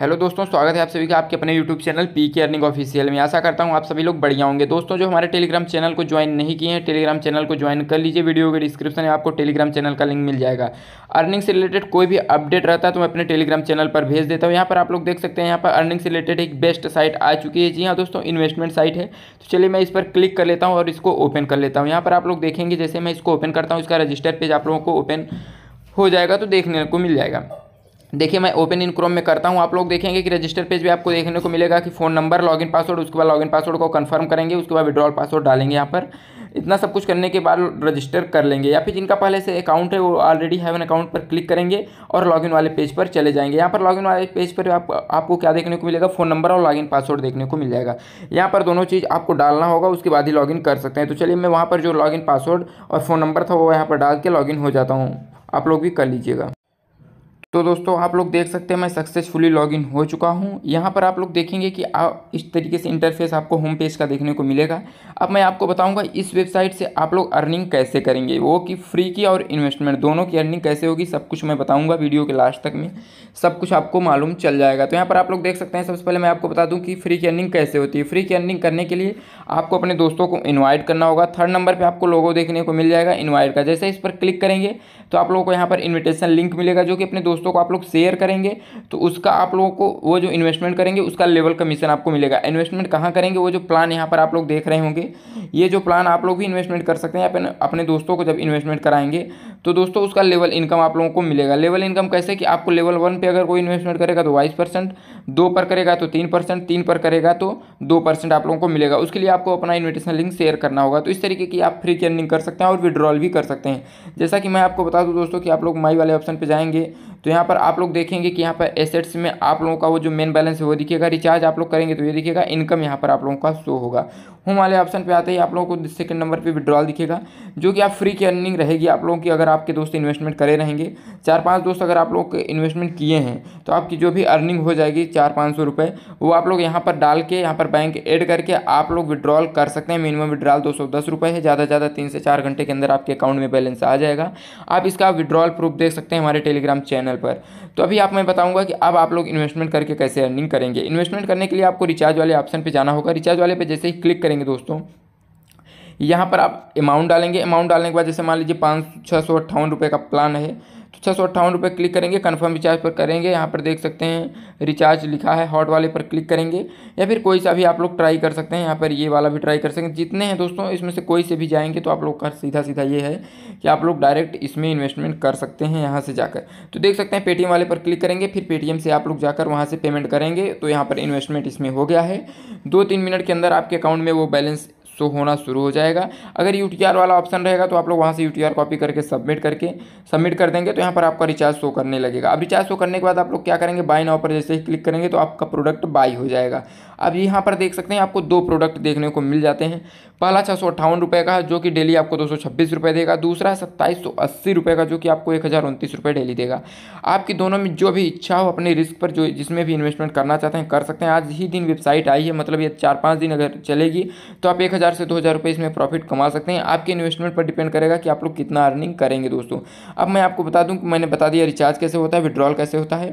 hello दोस्तों स्वागत है आप सभी का आपके अपने YouTube channel P K earning official में आशा करता हूँ आप सभी लोग बढ़िया होंगे दोस्तों जो हमारे टेलीग्राम चैनल को ज्वाइन नहीं किए हैं टेलीग्राम चैनल को ज्वाइन कर लीजिए वीडियो के डिस्क्रिप्शन में आपको टेलीग्राम चैनल का लिंक मिल जाएगा अर्निंग से रिलेटेड कोई भी अपडेट रहता है तो मैं अपने टेलीग्राम चैनल पर भेज देता हूँ यहाँ पर आप लोग देख सकते हैं यहाँ पर अर्निंग से रिलेटेड एक बेस्ट साइट आ चुकी है जी हाँ दोस्तों इन्वेस्टमेंट साइट है तो चलिए मैं इस पर क्लिक कर लेता हूँ और इसको ओपन कर लेता हूँ यहाँ पर आप लोग देखेंगे जैसे मैं इसको ओपन करता हूँ इसका रजिस्टर पेज आप लोगों को ओपन हो जाएगा तो देखने को मिल जाएगा देखिए मैं ओपन इन क्रोम में करता हूँ आप लोग देखेंगे कि रजिस्टर पेज भी आपको देखने को मिलेगा कि फ़ोन नंबर लॉगिन पासवर्ड उसके बाद लॉगिन पासवर्ड को कंफर्म करेंगे उसके बाद विड्रॉल पासवर्ड डालेंगे यहाँ पर इतना सब कुछ करने के बाद रजिस्टर कर लेंगे या फिर जिनका पहले से अकाउंट है वो ऑलरेडी हैव एन अकाउंट पर क्लिक करेंगे और लॉगिन वाले पेज पर चले जाएंगे यहाँ पर लॉगिन वाले पेज पर आप, आपको क्या देखने को मिलेगा फ़ोन नंबर और लॉगिन पासवर्ड देखने को मिल जाएगा यहाँ पर दोनों चीज़ आपको डालना होगा उसके बाद ही लॉगिन कर सकते हैं तो चलिए मैं वहाँ पर जो लॉगिन पासवर्ड और फ़ोन नंबर था वो यहाँ पर डाल के लॉगिन हो जाता हूँ आप लोग भी कर लीजिएगा तो दोस्तों आप लोग देख सकते हैं मैं सक्सेसफुली लॉगिन हो चुका हूं यहाँ पर आप लोग देखेंगे कि आप इस तरीके से इंटरफेस आपको होम पेज का देखने को मिलेगा अब मैं आपको बताऊंगा इस वेबसाइट से आप लोग अर्निंग कैसे करेंगे वो कि फ्री की और इन्वेस्टमेंट दोनों की अर्निंग कैसे होगी सब कुछ मैं बताऊँगा वीडियो के लास्ट तक में सब कुछ आपको मालूम चल जाएगा तो यहाँ पर आप लोग देख सकते हैं सबसे पहले मैं आपको बता दूँ कि फ्री की अर्निंग कैसे होती है फ्री की अर्निंग करने के लिए आपको अपने दोस्तों को इन्वाइट करना होगा थर्ड नंबर पर आपको लोगों देखने को मिल जाएगा इन्वाइट का जैसे इस पर क्लिक करेंगे तो आप लोगों को यहाँ पर इन्विटेशन लिंक मिलेगा जो कि अपने दोस्तों दोस्तों को आप लोग शेयर करेंगे तो उसका आप लोगों को वो जो इन्वेस्टमेंट करेंगे उसका लेवल कमीशन आपको मिलेगा इन्वेस्टमेंट कहाँ करेंगे वो जो प्लान यहाँ पर आप लोग देख रहे होंगे ये जो प्लान आप लोग भी इन्वेस्टमेंट कर सकते हैं अपने दोस्तों को जब इन्वेस्टमेंट कराएंगे तो दोस्तों उसका लेवल इनकम आप लोगों को मिलेगा लेवल इनकम कैसे कि आपको लेवल वन पे अगर कोई इन्वेस्टमेंट करेगा तो बाईस परसेंट दो पर करेगा तो तीन परसेंट तीन पर करेगा तो दो परसेंट आप लोगों को मिलेगा उसके लिए आपको अपना इन्विटेशन लिंक शेयर करना होगा तो इस तरीके की आप फ्री की अर्निंग कर सकते हैं और विड्रॉल भी कर सकते हैं जैसा कि मैं आपको बता दूँ दोस्तों कि आप लोग माई वाले ऑप्शन पर जाएंगे तो यहाँ पर आप लोग देखेंगे कि यहाँ पर एसेट्स में आप लोगों का वो जो मेन बैलेंस है वो दिखेगा रिचार्ज आप लोग करेंगे तो ये दिखेगा इनकम यहाँ पर आप लोगों का शो होगा होम वाले ऑप्शन पर आते ही आप लोगों को सेकंड नंबर पर विड्रॉल दिखेगा जो कि आप फ्री की अर्निंग रहेगी आप लोगों की अगर अगर आपके दोस्त इन्वेस्टमेंट करे रहेंगे चार पांच दोस्त अगर आप लोग इन्वेस्टमेंट किए हैं तो आपकी जो भी अर्निंग हो जाएगी चार पाँच सौ रुपये वो आप लोग यहाँ पर डाल के यहाँ पर बैंक ऐड करके आप लोग विड्रॉल कर सकते हैं मिनिमम विड्रॉल दो सौ दस है ज़्यादा से ज़्यादा तीन से चार घंटे के अंदर आपके अकाउंट में बैलेंस आ जाएगा आप इसका विड्रॉल प्रूफ देख सकते हैं हमारे टेलीग्राम चैनल पर तो अभी आप मैं बताऊँगा कि अब आप लोग इन्वेस्टमेंट करके कैसे अर्निंग करेंगे इन्वेस्टमेंट करने के लिए आपको रिचार्ज वाले ऑप्शन पर जाना होगा रिचार्ज वाले पर जैसे ही क्लिक करेंगे दोस्तों यहाँ पर आप अमाउंट डालेंगे अमाउंट डालने के बाद जैसे मान लीजिए पाँच छः सौ अट्ठावन रुपये का प्लान है तो छः सौ अट्ठावन रुपये क्लिक करेंगे कन्फर्म रिचार्ज पर करेंगे यहाँ पर देख सकते हैं रिचार्ज लिखा है हॉट वाले पर क्लिक करेंगे या फिर कोई सा भी आप लोग ट्राई कर सकते हैं यहाँ पर ये वाला भी ट्राई कर सकते हैं जितने हैं दोस्तों इसमें से कोई से भी जाएंगे तो आप लोग का सीधा सीधा ये है कि आप लोग डायरेक्ट इसमें इन्वेस्टमेंट कर सकते हैं यहाँ से जाकर तो देख सकते हैं पेटीएम वाले पर क्लिक करेंगे फिर पेटीएम से आप लोग जाकर वहाँ से पेमेंट करेंगे तो यहाँ पर इन्वेस्टमेंट इसमें हो गया है दो तीन मिनट के अंदर आपके अकाउंट में वो बैलेंस शो तो होना शुरू हो जाएगा अगर यू वाला ऑप्शन रहेगा तो आप लोग वहाँ से यू कॉपी करके सबमिट करके सबमिट कर देंगे तो यहाँ पर आपका रिचार्ज शो करने लगेगा अब रिचार्ज शो करने के बाद आप लोग क्या करेंगे बाई नाव पर जैसे ही क्लिक करेंगे तो आपका प्रोडक्ट बाई हो जाएगा अब यहाँ पर देख सकते हैं आपको दो प्रोडक्ट देखने को मिल जाते हैं पहला छः सौ अट्ठावन रुपये का जो कि डेली आपको दो सौ छब्बीस रुपये देगा दूसरा सत्ताईस सौ अस्सी रुपये का जो कि आपको एक हज़ार उनतीस रुपये डेली देगा आपकी दोनों में जो भी इच्छा हो अपने रिस्क पर जो जिसमें भी इन्वेस्टमेंट करना चाहते हैं कर सकते हैं आज ही दिन वेबसाइट आई है मतलब ये चार पाँच दिन अगर चलेगी तो आप एक हज़ार हज़ार से दो हज़ार रुपये इसमें प्रॉफिट कमा सकते हैं आपके इन्वेस्टमेंट पर डिपेंड करेगा कि आप लोग कितना अर्निंग करेंगे दोस्तों अब मैं आपको बता दूँ कि मैंने बता दिया रिचार्ज कैसे होता है विड्रॉल कैसे होता है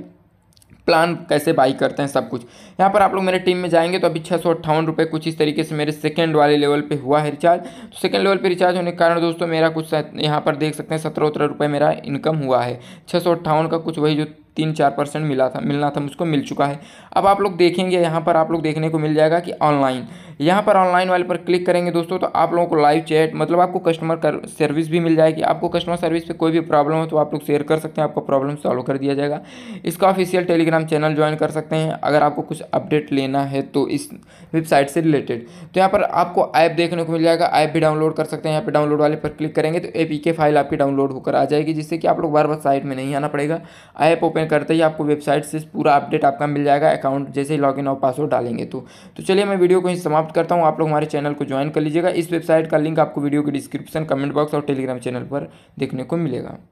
प्लान कैसे बाई करते हैं सब कुछ यहाँ पर आप लोग मेरे टीम में जाएंगे तो अभी छः सौ अट्ठावन रुपये कुछ इस तरीके से मेरे सेकंड वाले लेवल पे हुआ है रिचार्ज तो सेकंड लेवल पे रिचार्ज होने के कारण दोस्तों मेरा कुछ यहाँ पर देख सकते हैं सत्रह उत्तर रुपये मेरा इनकम हुआ है छः सौ अट्ठावन का कुछ वही जो तीन चार परसेंट मिला था मिलना था मुझको मिल चुका है अब आप लोग देखेंगे यहाँ पर आप लोग देखने को मिल जाएगा कि ऑनलाइन यहाँ पर ऑनलाइन वाले पर क्लिक करेंगे दोस्तों तो आप लोगों को लाइव चैट मतलब आपको कस्टमर कर सर्विस भी मिल जाएगी आपको कस्टमर सर्विस पे कोई भी प्रॉब्लम हो तो आप लोग शेयर कर सकते हैं आपका प्रॉब्लम सॉल्व कर दिया जाएगा इसका ऑफिशियल टेलीग्राम चैनल ज्वाइन कर सकते हैं अगर आपको कुछ अपडेट लेना है तो इस वेबसाइट से रिलेटेड तो यहाँ पर आपको ऐप देखने को मिल जाएगा ऐप भी डाउनलोड कर सकते हैं यहाँ पर डाउनलोड वाले पर क्लिक करेंगे तो ए फाइल आपकी डाउनलोड होकर आ जाएगी जिससे कि आप लोग बार बार साइट में नहीं आना पड़ेगा ऐप ओपन में करते ही आपको वेबसाइट से पूरा अपडेट आपका मिल जाएगा अकाउंट जैसे ही लॉगिन और पासवर्ड डालेंगे तो तो चलिए मैं वीडियो को ही समाप्त करता हूँ आप लोग हमारे चैनल को ज्वाइन कर लीजिएगा इस वेबसाइट का लिंक आपको वीडियो के डिस्क्रिप्शन कमेंट बॉक्स और टेलीग्राम चैनल पर देखने को मिलेगा